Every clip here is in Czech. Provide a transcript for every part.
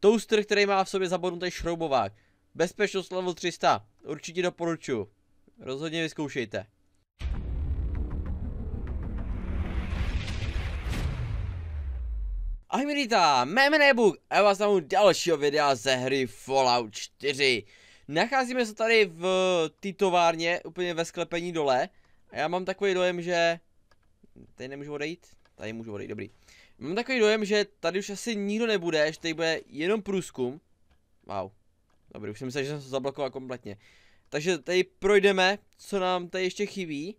Toaster, který má v sobě zabodnutý šroubovák. Bezpečnost level 300. Určitě doporučuji. Rozhodně vyzkoušejte. Ahoj milita, mé jméno je Bůh a já vás u dalšího videa ze hry Fallout 4. Nacházíme se tady v té továrně, úplně ve sklepení dole. A já mám takový dojem, že... Tady nemůžu odejít? Tady můžu odejít, dobrý. Mám takový dojem, že tady už asi nikdo nebude, že tady bude jenom průzkum. Wow. Dobrý, už jsem myslel, že jsem se zablokoval kompletně. Takže tady projdeme, co nám tady ještě chybí.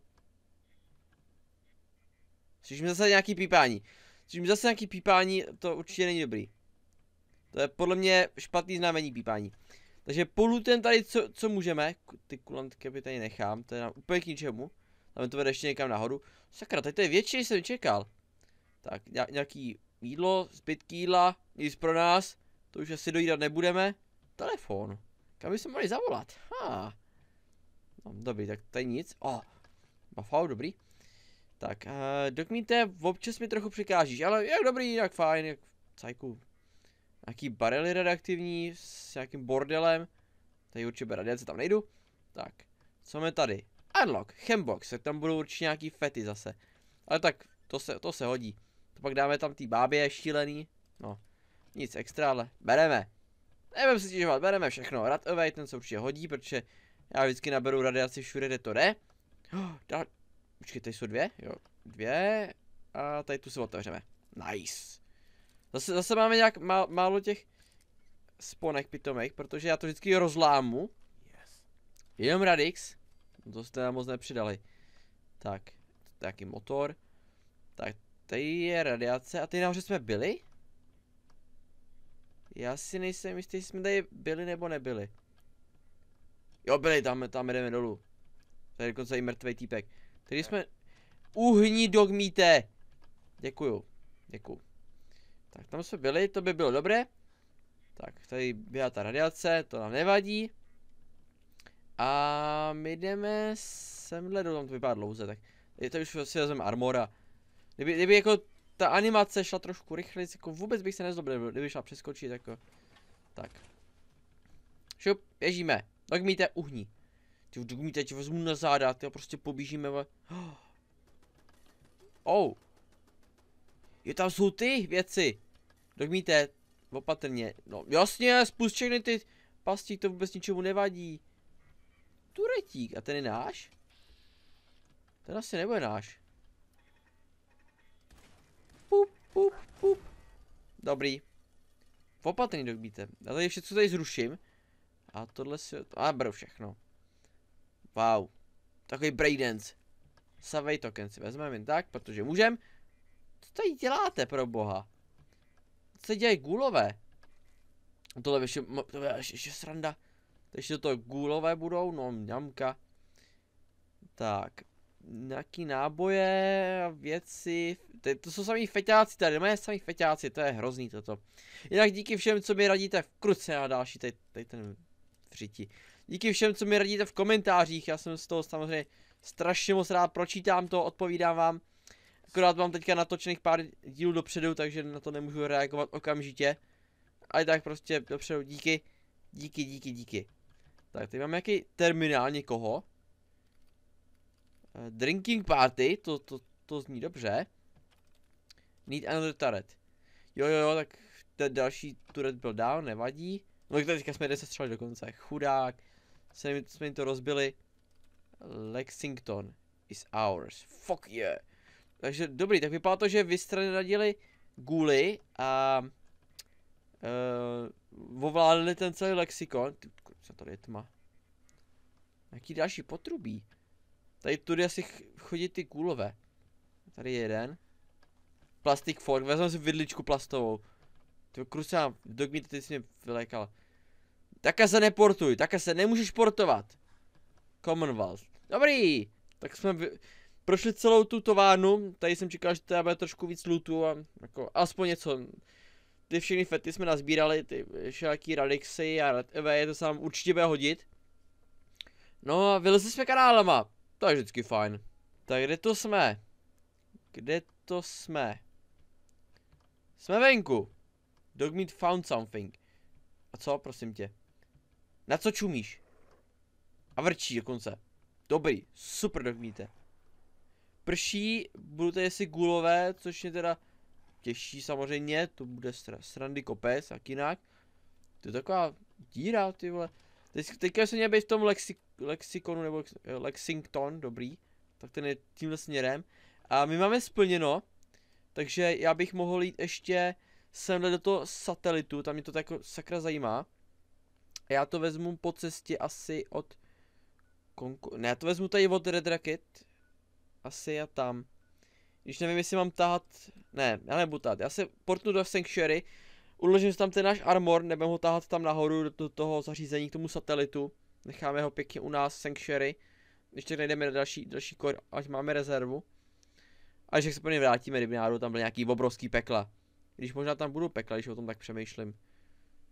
Slyším zase nějaký pípání. Slyším zase nějaký pípání, to určitě není dobrý. To je podle mě špatný znamení pípání. Takže polutem tady, co, co můžeme, ty kulantky by tady nechám, to je nám úplně k ničemu. Tam to vede ještě někam nahoru. Sakra, tady to je větší, než jsem čekal. Tak nějaký jídlo, zbytky jídla, nic pro nás, to už asi dojídat nebudeme. Telefon, kam bychom mohli zavolat? Ha. No, dobrý, tak tady nic. O, oh. No, Buffalo, dobrý. Tak, uh, dokmíte, občas mi trochu překážíš, ale jak dobrý, jak fajn, jak cajku. Nějaký barely radioaktivní s nějakým bordelem. Tady určitě radiace tam nejdu. Tak, co máme tady? Unlock, chembox, tak tam budou určitě nějaký fety zase. Ale tak, to se, to se hodí. To pak dáme tam ty bábě šílený. No, nic extra, ale bereme. Nevím si stěžovat, bereme všechno. Rad away, ten se určitě hodí, protože já vždycky naberu radiaci všude, kde to jde. Oh, Počkej, tady jsou dvě? Jo, dvě. A tady tu si otevřeme. Nice. Zase, zase máme nějak má, málo těch sponek pitomek, protože já to vždycky rozlámu. Jenom Radix. No to jste nám moc nepřidali. Tak, taky motor. Tak, Tady je radiace a tady nahoře jsme byli? Já si nejsem jistý, jestli jsme tady byli nebo nebyli. Jo, byli, tam, tam jdeme dolů. Tady je dokonce i mrtvý týpek. Tady jsme... Uhní dogmíte! Děkuju, děkuju. Tak tam jsme byli, to by bylo dobré. Tak, tady byla ta radiace, to nám nevadí. A my jdeme semhle dolů, tam to vypadá dlouze, tak je to už si vezmeme armora. Kdyby, kdyby jako ta animace šla trošku rychleji, jako vůbec bych se nezlobil, kdyby šla přeskočit, jako. Tak. Šup, běžíme. Tak míte uhní. Ty dugmí teď vezmu na záda, ty prostě pobížíme ve... Oh. Je tam jsou ty věci. Dogmíte, opatrně. No jasně, spust všechny ty pastí, to vůbec ničemu nevadí. Turetík, a ten je náš? Ten asi nebude náš. Pup, pup. Dobrý. Opatrný dobíte. Já tady ještě co tady zruším. A tohle si... A beru všechno. Wow. Takový breakdance. Savej token si vezmeme jen tak, protože můžem. Co tady děláte pro boha? Co dělají gulové? Tohle ještě, to je ještě sranda. Takže to gulové budou, no mňamka. Tak, nějaký náboje a věci. To, to jsou samý feťáci, tady mají samý feťáci, to je hrozný toto. Jinak díky všem, co mi radíte v kruce na další, tady, tady ten vřiti. Díky všem, co mi radíte v komentářích, já jsem z toho samozřejmě strašně moc rád, pročítám to, odpovídám vám. Akorát mám teďka natočených pár dílů dopředu, takže na to nemůžu reagovat okamžitě. Ale tak prostě dopředu díky, díky, díky, díky. Tak, teď mám nějaký terminál někoho. Eh, drinking party, to, to, to zní dobře. Need another turret. Jo, jo, jo, tak ten další turret byl dál, nevadí. No teďka jsme se střeli dokonce, chudák. mi, jsme jim to rozbili. Lexington is ours. Fuck yeah. Takže dobrý, tak vypadá to, že vy jste radili guly a uh, ovládli ten celý lexikon. Ty, co tady je tma. Jaký další potrubí? Tady tudy asi chodí ty kůlové. Tady jeden. Plastic fork, vezmu si vidličku plastovou. krusá, krusa, mi ty jsi mě vylékal. Také se neportuj, také se nemůžeš portovat. Commonwealth. Dobrý, tak jsme vy... prošli celou tu továrnu, tady jsem čekal, že tady bude trošku víc lootu a jako aspoň něco. Ty všechny fety jsme nazbírali, ty všelaký radixy a radeve, to se nám určitě bude hodit. No a vylezli jsme kanálama. To je vždycky fajn. Tak kde to jsme? Kde to jsme? Jsme venku. Dogmeat found something. A co, prosím tě? Na co čumíš? A vrčí dokonce. Dobrý, super dogmíte. Prší, budou tady asi gulové, což mě teda těší samozřejmě, to bude sr srandy kopec, jak jinak. To je taková díra, ty vole. Teď, teďka jsem měl být v tom lexik, Lexikonu nebo eh, Lexington, dobrý, tak ten je tímhle směrem. A my máme splněno, takže já bych mohl jít ještě semhle do toho satelitu, tam mě to tak sakra zajímá. Já to vezmu po cestě asi od... Konku... Ne, já to vezmu tady od Red Rocket. Asi já tam. Když nevím, jestli mám tahat... Ne, já nebudu tahat. Já se portnu do Sanctuary. Uložím si tam ten náš armor, Nebudu ho tahat tam nahoru do toho zařízení, k tomu satelitu. Necháme ho pěkně u nás v Sanctuary. Ještě najdeme na další, další kor, až máme rezervu. A že se po něj vrátíme, kdyby náhodou tam byl nějaký obrovský pekla. Když možná tam budou pekla, když o tom tak přemýšlím.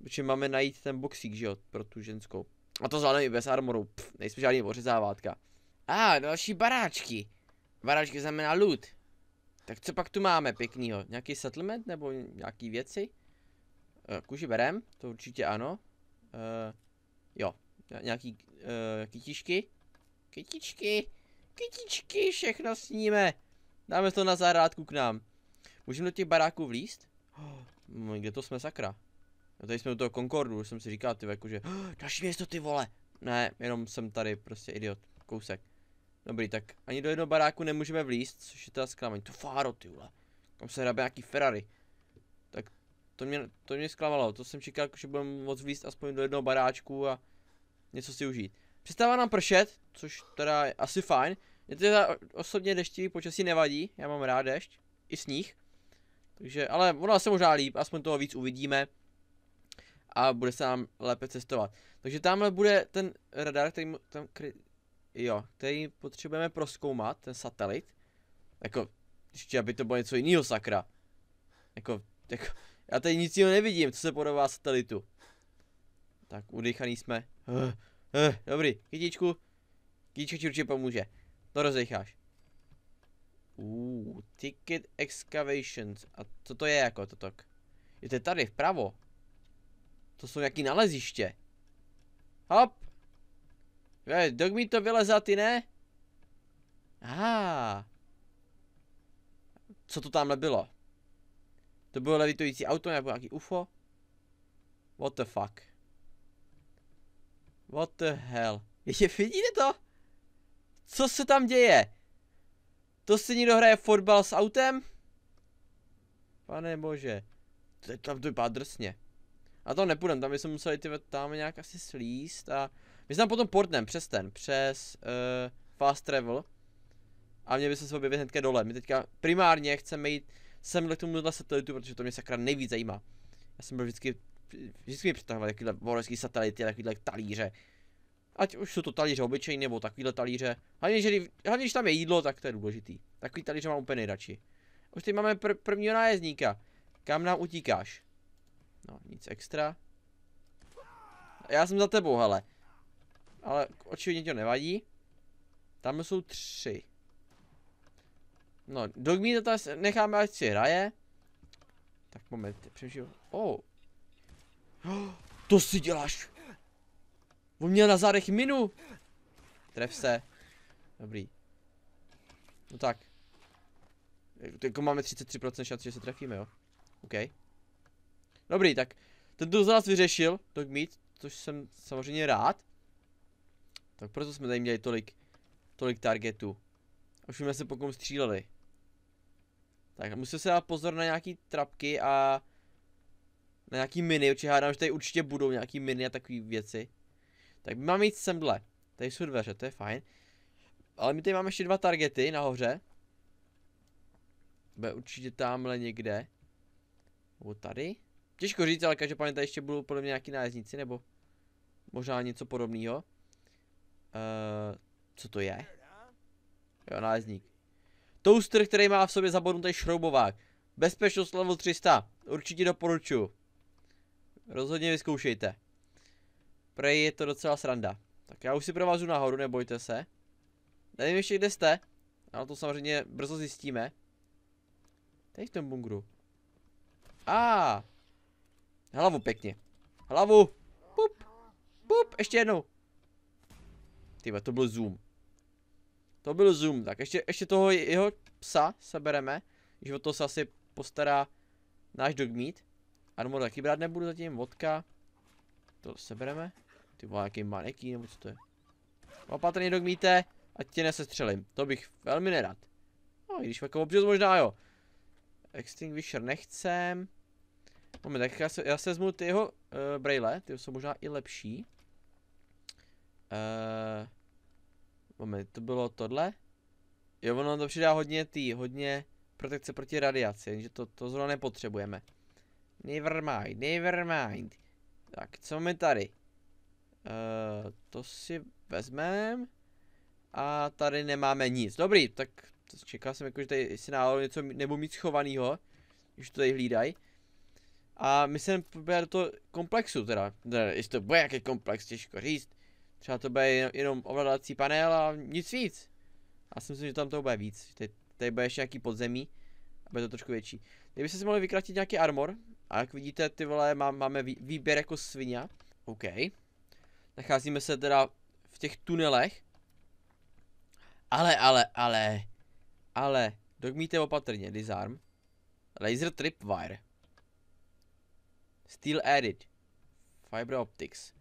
Protože máme najít ten boxík, že jo, pro tu ženskou. A to zvládneme i bez armoru, Pff, nejsme žádný ořezávátka. A ah, další baráčky. Baráčky znamená loot. Tak co pak tu máme pěknýho? Nějaký settlement nebo nějaký věci? Eh, kuži berem, to určitě ano. Eh, nějaký uh, kytičky. Kytičky, kytičky, všechno sníme. Dáme to na zahrádku k nám. Můžeme do těch baráků vlíst? Oh, kde to jsme sakra? No tady jsme u toho Concordu, už jsem si říkal, ty jakože, oh, další město ty vole. Ne, jenom jsem tady, prostě idiot, kousek. Dobrý, tak ani do jednoho baráku nemůžeme vlíst, což je teda zklamání. To fáro, ty vole. Tam se hrabe nějaký Ferrari. Tak to mě, to mě zklamalo, to jsem čekal, jako, že budeme moc vlíst aspoň do jednoho baráčku a něco si užít. Přestává nám pršet, což teda je asi fajn. Mě teda osobně deštivý počasí nevadí, já mám rád dešť, i sníh. Takže, ale ono se možná líp, aspoň toho víc uvidíme. A bude se nám lépe cestovat. Takže tamhle bude ten radar, který, tam, který, jo, který potřebujeme proskoumat, ten satelit. Jako, ještě aby to bylo něco jiného sakra. Jako, jako, já tady nic jiného nevidím, co se podobá satelitu. Tak, udechaný jsme. Uh, uh, dobrý, kytičku. Kytička ti určitě pomůže. To no, rozdecháš. Uh, ticket excavations. A co to je jako to tak? Je to tady vpravo. To jsou nějaký naleziště. Hop. Je, eh, dok mi to vyleze, ty ne? Ah. Co to tamhle bylo? To bylo levitující auto nebo nějaký UFO? What the fuck? What the hell? Ještě vidíte to? Co se tam děje? To si někdo hraje fotbal s autem? Pane bože. je tam to vypadá drsně. A to nepůjdem, tam bychom museli ty tam nějak asi slíst a... My jsme tam potom portnem, přes ten, přes uh, fast travel. A mě by se objevit hnedka dole. My teďka primárně chceme jít sem k tomuhle satelitu, protože to mě sakra nejvíc zajímá. Já jsem byl vždycky vždycky přitahovat takovýhle vojenský satelity, takovýhle talíře. Ať už jsou to talíře obyčejné nebo takovýhle talíře. Hlavně, že, hlavně, když tam je jídlo, tak to je důležitý. Takový talíře mám úplně nejradši. Už teď máme pr prvního nájezdníka. Kam nám utíkáš? No, nic extra. Já jsem za tebou, hele. Ale očividně to nevadí. Tam jsou tři. No, dogmíta necháme, až si hraje. Tak moment, přemýšlím. Oh, To si děláš. On měl na zádech minu. Tref se. Dobrý. No tak. Jako máme 33% šanci, že se trefíme, jo. OK. Dobrý, tak. Ten to z nás vyřešil, Dog mít, což jsem samozřejmě rád. Tak proto jsme tady měli tolik, tolik targetů. Už jsme se po stříleli. Tak musím se dát pozor na nějaký trapky a na nějaký mini, určitě hádám, že tady určitě budou nějaký mini a takové věci. Tak máme jít semhle. Tady jsou dveře, to je fajn. Ale my tady máme ještě dva targety nahoře. Bude určitě tamhle někde. Nebo tady. Těžko říct, ale každopádně tady ještě budou podle mě nějaký nájezdníci, nebo možná něco podobného. Uh, co to je? Jo, nájezdník. Toaster, který má v sobě zabodnutý šroubovák. Bezpečnost level 300. Určitě doporučuji. Rozhodně vyzkoušejte. Prej je to docela sranda. Tak já už si provazu nahoru, nebojte se. Nevím ještě, kde jste. Ale to samozřejmě brzo zjistíme. Tady v tom bungru. A. Ah. Hlavu pěkně. Hlavu. Pup. Pup. Ještě jednou. Tyba, to byl zoom. To byl zoom. Tak ještě, ještě toho jeho psa sebereme. Když o to se asi postará náš dogmít. Armor taky brát nebudu zatím, vodka. To sebereme. Ty vole, jaký maneký, nebo co to je? Opatrně no dogmíte, ať tě nesestřelím. To bych velmi nerad. No, i když jako občas možná jo. Extinguisher nechcem. Moment, tak já se, já se zmu ty jeho uh, eh, braille, ty jsou možná i lepší. Uh, moment, to bylo tohle. Jo, ono to přidá hodně tý, hodně protekce proti radiaci, jenže to, to zrovna nepotřebujeme. Never mind, never mind. Tak, co mi tady? Uh, to si vezmeme. A tady nemáme nic. Dobrý, tak čekal jsem jako, že tady si náhodou něco nebo mít schovanýho. Už to tady hlídají. A my se do toho komplexu teda. teda jestli to bude jaký komplex, těžko říct. Třeba to bude jenom, jenom ovladací panel a nic víc. Já si myslím, že tam to bude víc. Tady, tady bude ještě nějaký podzemí. A bude to trošku větší. Kdyby se si mohli vykratit nějaký armor, a jak vidíte, ty vole, má, máme vý, výběr jako svině. OK. Nacházíme se teda v těch tunelech. Ale, ale, ale. Ale, Dokmíte opatrně, disarm. Laser tripwire. Steel edit. Fiber optics.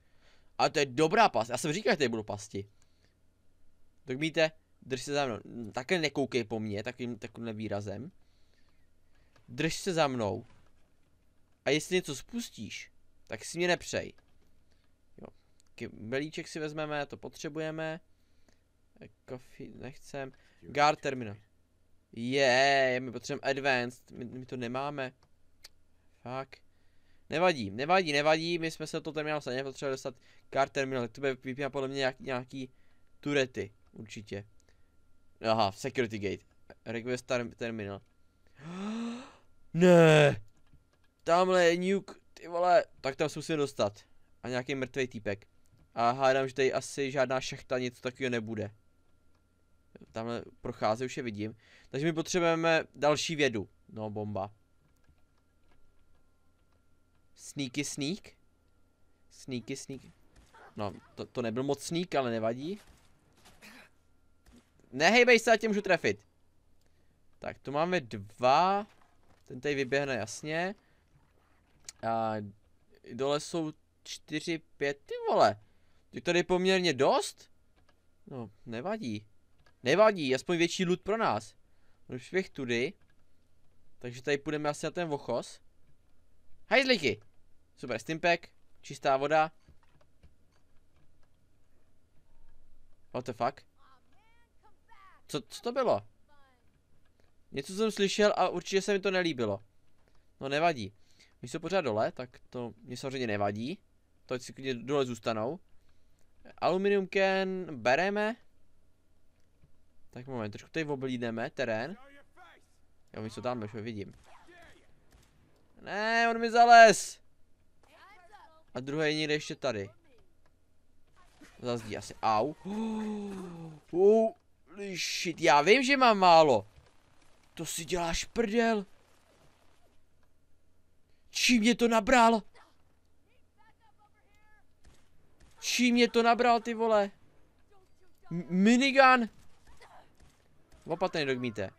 A to je dobrá past. Já jsem říkal, že tady budou pasti. Dokmíte, drž se za mnou. Také nekoukej po mně takovým, takovým výrazem. Drž se za mnou. A jestli něco spustíš, tak si mě nepřej. Jo. Belíček si vezmeme, to potřebujeme. Kofi nechcem. Guard terminal. Je, yeah, my potřebujeme advanced, my, my to nemáme. Fuck. Nevadí, nevadí, nevadí, my jsme se to terminál stejně potřebovali dostat guard terminal, to by vypíná podle mě nějak, nějaký turety, určitě. Aha, security gate. Request terminal. ne! tamhle je nuke, ty vole, tak tam se musím dostat. A nějaký mrtvý týpek. A hádám, že tady asi žádná šachta, nic takového nebude. Tamhle prochází, už je vidím. Takže my potřebujeme další vědu. No, bomba. Sneaky sneak? Sneaky sneak. No, to, to nebyl moc sneak, ale nevadí. Nehejbej se, já tě můžu trefit. Tak, tu máme dva. Ten tady vyběhne, jasně. A dole jsou čtyři, pět, ty vole. Ty tady poměrně dost? No, nevadí. Nevadí, aspoň větší loot pro nás. Už bych tudy. Takže tady půjdeme asi na ten vochos. Hajzlíky! Super, stimpek, čistá voda. What the fuck? Co, co to bylo? Něco jsem slyšel a určitě se mi to nelíbilo. No nevadí. Oni jsou pořád dole, tak to mě samozřejmě nevadí. To si klidně dole zůstanou. Aluminium can bereme. Tak moment, trošku tady oblídneme terén. Jo, my jsou tam, už vidím. Ne, on mi zales. A druhý někde ještě tady. Zazdí asi. Au. Oh, shit, já vím, že mám málo. To si děláš prdel. Čím mě to nabral? Čím mě to nabral, ty vole? M minigun! Opatrně dogmíte.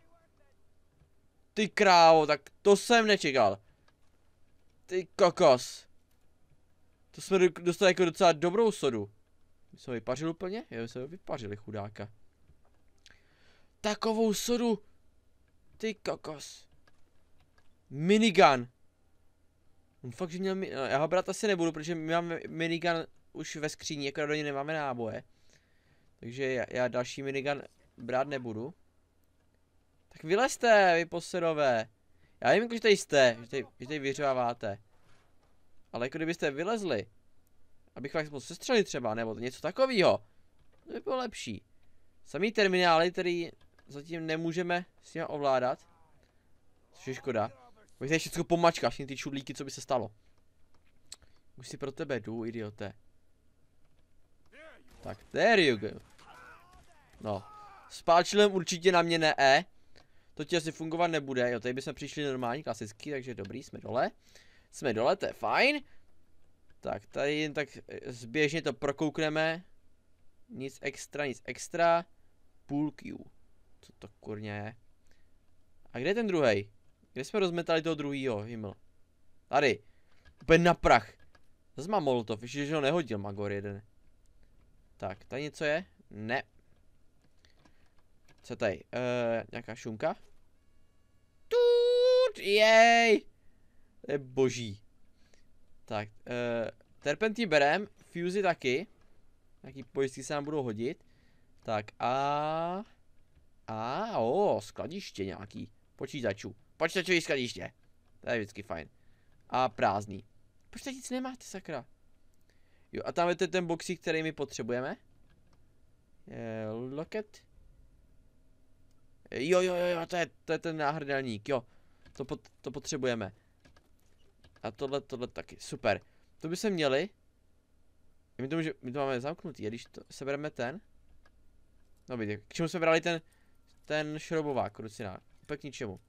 Ty krávo, tak to jsem nečekal. Ty kokos. To jsme dostali jako docela dobrou sodu. My jsme vypařili úplně? Jo, jsme vypařili chudáka. Takovou sodu. Ty kokos. Minigun. On fakt, že měl, mi... no, já ho brát asi nebudu, protože my máme minigun už ve skříni, Jako do něj nemáme náboje. Takže já, já další minigun brát nebudu. Tak vylezte, vy posedové. Já nevím, že tady jste, že tady, že tady vyřeváváte. Ale jako kdybyste vylezli, abych vás mohl sestřelit třeba, nebo něco takového, to by bylo lepší. Samý terminály, který zatím nemůžeme s ním ovládat, což je škoda. Když tady všechno pomačkáš, všechny ty čudlíky, co by se stalo. Už si pro tebe jdu, idiote. Tak, there you go. No. S páčilem určitě na mě ne E. To ti asi fungovat nebude, jo, tady bychom přišli normální, klasicky, takže dobrý, jsme dole. Jsme dole, to je fajn. Tak, tady jen tak e, zběžně to prokoukneme. Nic extra, nic extra. Půl Q. Co to kurně je? A kde je ten druhý? Kde jsme rozmetali toho druhýho, Himmel? Tady. Úplně na prach. Zase mám molotov, ještě že ho nehodil Magor jeden. Tak, tady něco je? Ne. Co tady? Eee, eh, nějaká šumka? Tuuuut, jej! To je boží. Tak, eee, eh, terpenty berem, fuzy taky. Nějaký pojistky se nám budou hodit. Tak a... A, o, skladiště nějaký. Počítačů. Počítačový skladiště. To je vždycky fajn. A prázdný. Proč teď nic nemáte, sakra? Jo, a tam je ten boxík, který my potřebujeme. Je, loket. Jo, jo, jo, jo, to je, to je ten náhrdelník, jo. To, pot, to potřebujeme. A tohle, tohle taky, super. To by se měli. My to, může, my to máme zamknutý, když to, sebereme ten. No vidíte, k čemu jsme brali ten, ten šroubovák, krucinál. Úplně k ničemu.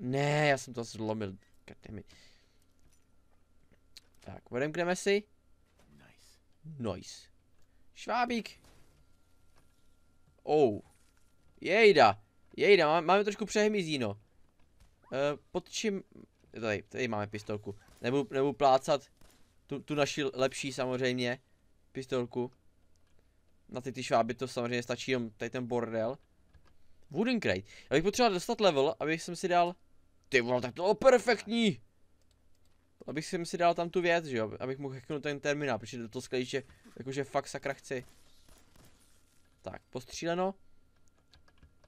Ne, já jsem to zlomil. Goddammit. Tak, odemkneme si. Nice. Nice. Švábík. Oh. Jejda. Jejda, máme, máme trošku přehmizíno. Uh, pod čím... Tady, tady máme pistolku. Nebudu, nebudu plácat tu, tu naši lepší samozřejmě. Pistolku. Na ty ty šváby to samozřejmě stačí jenom tady ten bordel. Wooden crate. Já bych potřeboval dostat level, abych jsem si dal ty vole, tak to bylo perfektní. Abych si si dal tam tu věc, že jo, abych mohl hacknout ten terminál, protože do toho sklíče, jakože fakt sakra chci. Tak, postříleno.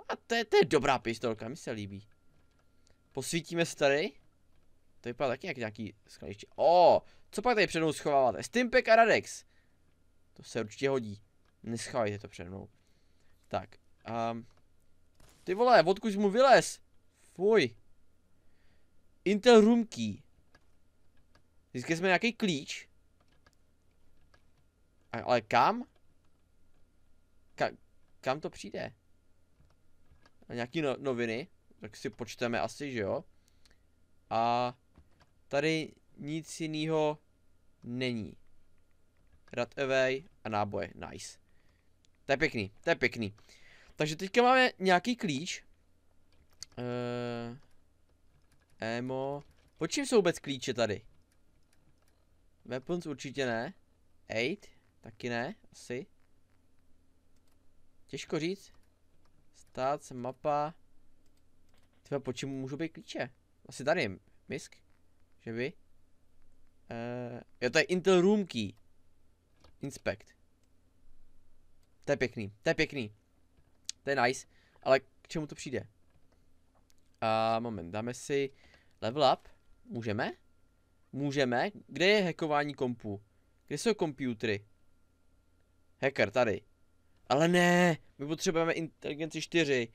A to je, to je dobrá pistolka, mi se líbí. Posvítíme se tady. To vypadá taky jak nějaký skladiště. O, co pak tady před mnou schováváte? Stimpek a Radex. To se určitě hodí. Neschovajte to před mnou. Tak, um, ty vole, odkud jsi mu vylez? Fuj. Intel Room Key. Získali jsme nějaký klíč. A, ale kam? Ka kam to přijde? A nějaký no noviny. Tak si počteme asi, že jo? A tady nic jiného není. Rad away a náboje, nice. To je pěkný, to je pěkný. Takže teďka máme nějaký klíč. Eee... Eh, Emo. Po čím jsou vůbec klíče tady? Weapons určitě ne. Eight? Taky ne, asi. Těžko říct. Stát, mapa. Třeba po čím můžou být klíče? Asi tady, misk. Že by? Uh, eh, jo, to je Intel Room Key. Inspect. To je pěkný, to je pěkný. To je nice, ale k čemu to přijde? A uh, moment, dáme si Level up? Můžeme? Můžeme? Kde je hackování kompu? Kde jsou komputery? Hacker, tady. Ale ne, my potřebujeme inteligenci 4.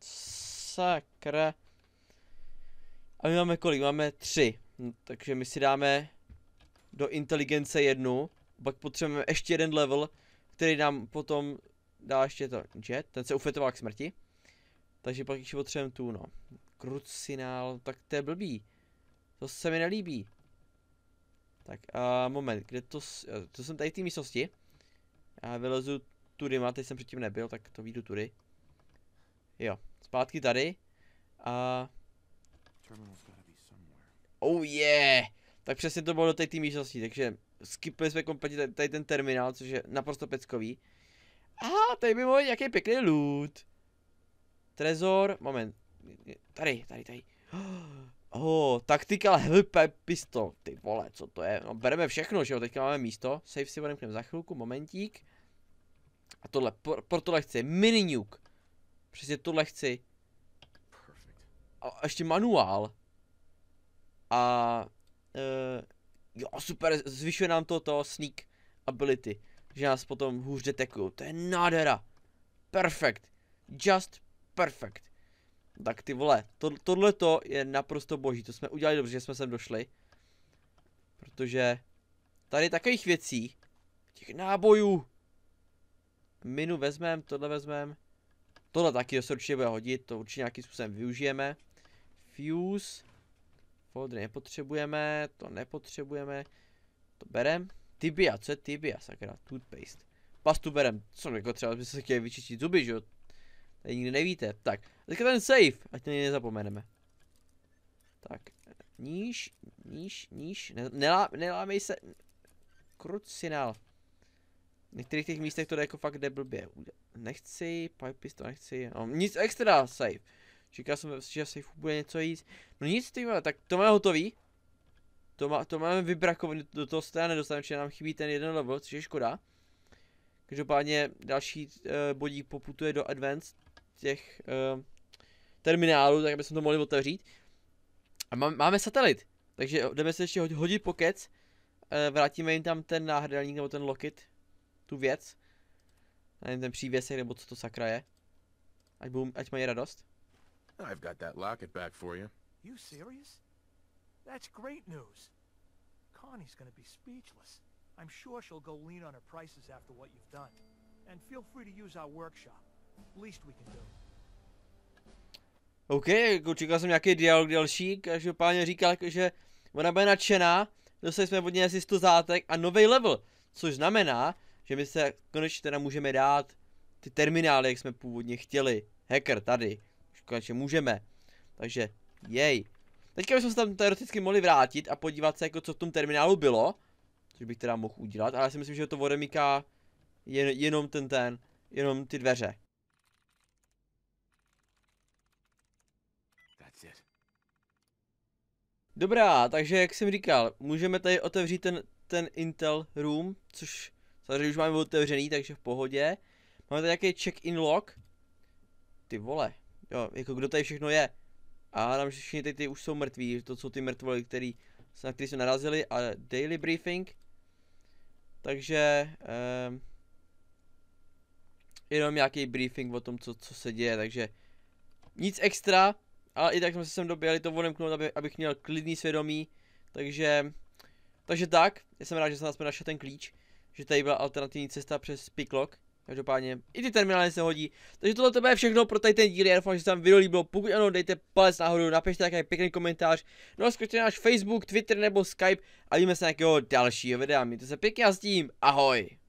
Sakra. A my máme kolik? Máme 3. No, takže my si dáme do inteligence jednu. Pak potřebujeme ještě jeden level, který nám potom dá ještě to jet. Ten se ufetoval k smrti. Takže pak ještě potřebujeme tu, no. Krucinál, tak to je blbý. To se mi nelíbí. Tak a moment, kde to, eh, to jsem tady v té místnosti. Já vylezu tudy, má, teď jsem předtím nebyl, tak to vyjdu tudy. Jo, zpátky tady. A... Oh yeah! Tak přesně to bylo do té místnosti, takže skipli jsme kompletně tady ten terminál, což je naprosto peckový. Aha, tady by mohl nějaký pěkný loot. Trezor, moment, Tady, tady, tady. Oh, tactical helper pistol. Ty vole, co to je? No, bereme všechno, že jo? Teďka máme místo. Save si odemkneme za chvilku, momentík. A tohle, pro, pro tohle chci. Mini nuke. Přesně tohle chci. A ještě manuál. A... Uh, jo, super, zvyšuje nám to, to sneak ability. Že nás potom hůř detekují. To je nádhera. Perfect. Just perfect. Tak ty vole, to, to je naprosto boží, to jsme udělali dobře, že jsme sem došli. Protože tady takových věcí, těch nábojů. Minu vezmem, tohle vezmem. Tohle taky, se určitě bude hodit, to určitě nějakým způsobem využijeme. Fuse. Foldry nepotřebujeme, to nepotřebujeme. To berem. Tibia, co je tibia, sakra, toothpaste. Pastu berem, co jako třeba by se chtěli vyčistit zuby, že jo, Tady nikdy nevíte. Tak, teďka ten safe, ať to nezapomeneme. Tak, níž, níž, níž, ne, nelá, nelámej se, krucinál. V některých těch místech to jde jako fakt jde blbě. Nechci, pipis to nechci, no nic extra, safe. Říkal jsem, že v safe bude něco jít. No nic, ty tak to máme hotový. To, má, to máme vybrakovat, do toho se nedostaneme, protože nám chybí ten jeden level, což je škoda. Každopádně další uh, bodík poputuje do Advanced těch uh, terminálů, tak aby jsme to mohli otevřít. A má, máme satelit, takže jdeme se ještě hodit pokec, uh, vrátíme jim tam ten náhradelník nebo ten loket, tu věc. A ten přívěsek nebo co to sakra je. Ať, budu, ať mají radost. I've got that locket back for you. You serious? That's great news. Connie's gonna be speechless. I'm sure she'll go lean on her prices after what you've done. And feel free to use our workshop. OK, jako čekal jsem nějaký dialog další, každopádně říkal, že ona bude nadšená, dostali jsme od něj asi 100 zátek a nový level, což znamená, že my se konečně teda můžeme dát ty terminály, jak jsme původně chtěli. Hacker tady, už konečně můžeme. Takže, jej. Teďka bychom se tam teoreticky mohli vrátit a podívat se, jako co v tom terminálu bylo. Což bych teda mohl udělat, ale já si myslím, že to odemíká jen, jenom ten ten, jenom ty dveře. Dobrá, takže jak jsem říkal, můžeme tady otevřít ten, ten Intel Room, což samozřejmě už máme otevřený, takže v pohodě. Máme tady nějaký check-in log. Ty vole, jo, jako kdo tady všechno je. A nám že všichni ty, ty už jsou mrtví, to jsou ty mrtvoly, který, na který jsme narazili a daily briefing. Takže, eh, jenom nějaký briefing o tom, co, co se děje, takže nic extra, ale i tak jsme se sem doběhli to odemknout, aby, abych měl klidný svědomí. Takže, takže tak, já jsem rád, že jsem aspoň našel ten klíč. Že tady byla alternativní cesta přes Picklock. Každopádně i ty terminály se hodí. Takže tohle to bude všechno pro tady ten díl. Já doufám, že se vám video líbilo. Pokud ano, dejte palec nahoru, napište nějaký pěkný komentář. No a skočte náš Facebook, Twitter nebo Skype a vidíme se nějakého dalšího videa. Mějte se pěkně a s tím. Ahoj!